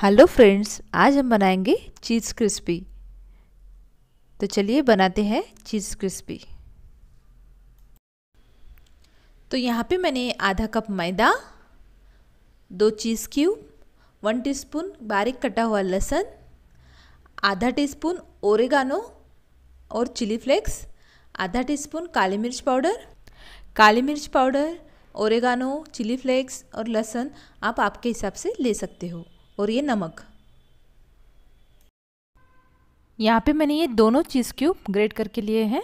hello friends आज हम बनाएंगे चीज़ क्रिस्पी तो चलिए बनाते हैं चीज़ क्रिस्पी तो यहाँ पे मैंने आधा कप मैदा दो चीज़ क्यूब वन टीस्पून बारीक कटा हुआ लहसुन आधा टीस्पून ओरेगानो और चिली फ्लेक्स आधा टीस्पून काली मिर्च पाउडर काली मिर्च पाउडर ओरेगानो चिली फ्लेक्स और लहसुन आप आपके हिसाब से ले सकते हो और ये नमक यहाँ पे मैंने ये दोनों चीज़ क्यूब ग्रेट करके लिए हैं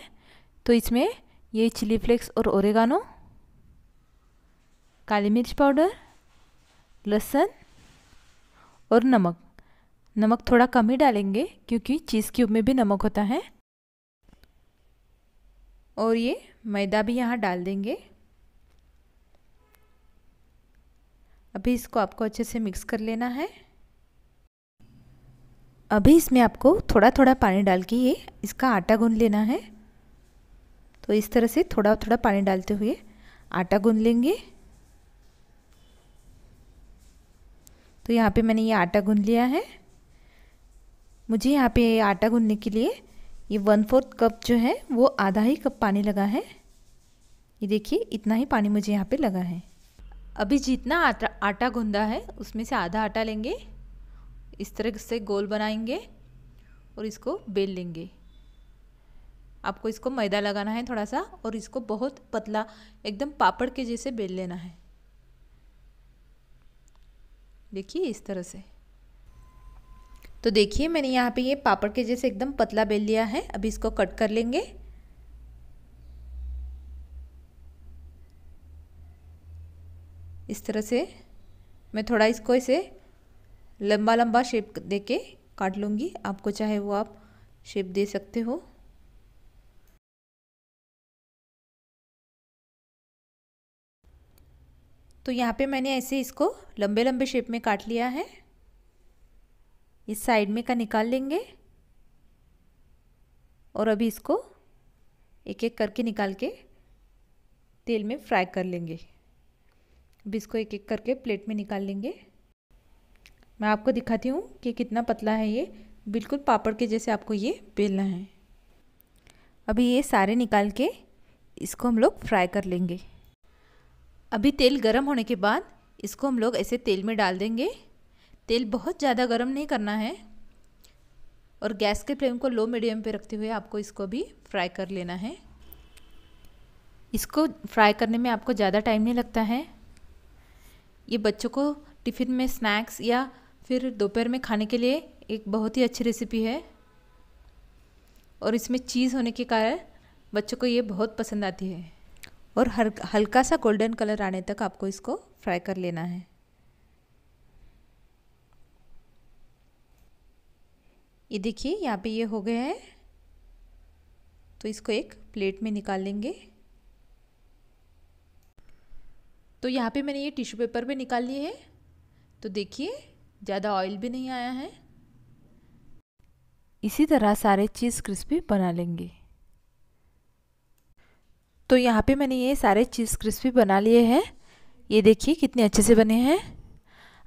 तो इसमें ये चिली फ्लेक्स और ओरेगानो काली मिर्च पाउडर लहसुन और नमक नमक थोड़ा कम ही डालेंगे क्योंकि चीज़ क्यूब में भी नमक होता है और ये मैदा भी यहाँ डाल देंगे अभी इसको आपको अच्छे से मिक्स कर लेना है अभी इसमें आपको थोड़ा थोड़ा पानी डाल के ये इसका आटा गूंद लेना है तो इस तरह से थोड़ा थोड़ा पानी डालते हुए आटा गूंद लेंगे तो यहाँ पे मैंने ये आटा गूंद लिया है मुझे यहाँ पे आटा गूंदने के लिए ये वन फोर्थ कप जो है वो आधा ही कप पानी लगा है ये देखिए इतना ही पानी मुझे यहाँ पे लगा है अभी जितना आटा आटा गूंदा है उसमें से आधा आटा लेंगे इस तरह से गोल बनाएंगे और इसको बेल लेंगे आपको इसको मैदा लगाना है थोड़ा सा और इसको बहुत पतला एकदम पापड़ के जैसे बेल लेना है देखिए इस तरह से तो देखिए मैंने यहाँ पे ये पापड़ के जैसे एकदम पतला बेल लिया है अभी इसको कट कर लेंगे इस तरह से मैं थोड़ा इसको ऐसे लंबा लंबा शेप दे के काट लूँगी आपको चाहे वो आप शेप दे सकते हो तो यहाँ पे मैंने ऐसे इसको लंबे लंबे शेप में काट लिया है इस साइड में का निकाल लेंगे और अभी इसको एक एक करके निकाल के तेल में फ्राई कर लेंगे अभी इसको एक एक करके प्लेट में निकाल लेंगे मैं आपको दिखाती हूँ कि कितना पतला है ये बिल्कुल पापड़ के जैसे आपको ये बेलना है अभी ये सारे निकाल के इसको हम लोग फ्राई कर लेंगे अभी तेल गर्म होने के बाद इसको हम लोग ऐसे तेल में डाल देंगे तेल बहुत ज़्यादा गर्म नहीं करना है और गैस के फ्लेम को लो मीडियम पे रखते हुए आपको इसको भी फ्राई कर लेना है इसको फ्राई करने में आपको ज़्यादा टाइम नहीं लगता है ये बच्चों को टिफ़िन में स्नैक्स या फिर दोपहर में खाने के लिए एक बहुत ही अच्छी रेसिपी है और इसमें चीज़ होने के कारण बच्चों को ये बहुत पसंद आती है और हर हल्का सा गोल्डन कलर आने तक आपको इसको फ्राई कर लेना है ये देखिए यहाँ पे ये हो गया है तो इसको एक प्लेट में निकाल लेंगे तो यहाँ पे मैंने ये टिश्यू पेपर में निकाल लिए हैं तो देखिए ज़्यादा ऑयल भी नहीं आया है इसी तरह सारे चीज़ क्रिस्पी बना लेंगे तो यहाँ पे मैंने ये सारे चीज़ क्रिस्पी बना लिए हैं ये देखिए कितने अच्छे से बने हैं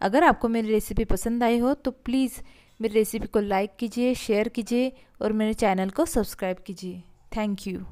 अगर आपको मेरी रेसिपी पसंद आई हो तो प्लीज़ मेरी रेसिपी को लाइक कीजिए शेयर कीजिए और मेरे चैनल को सब्सक्राइब कीजिए थैंक यू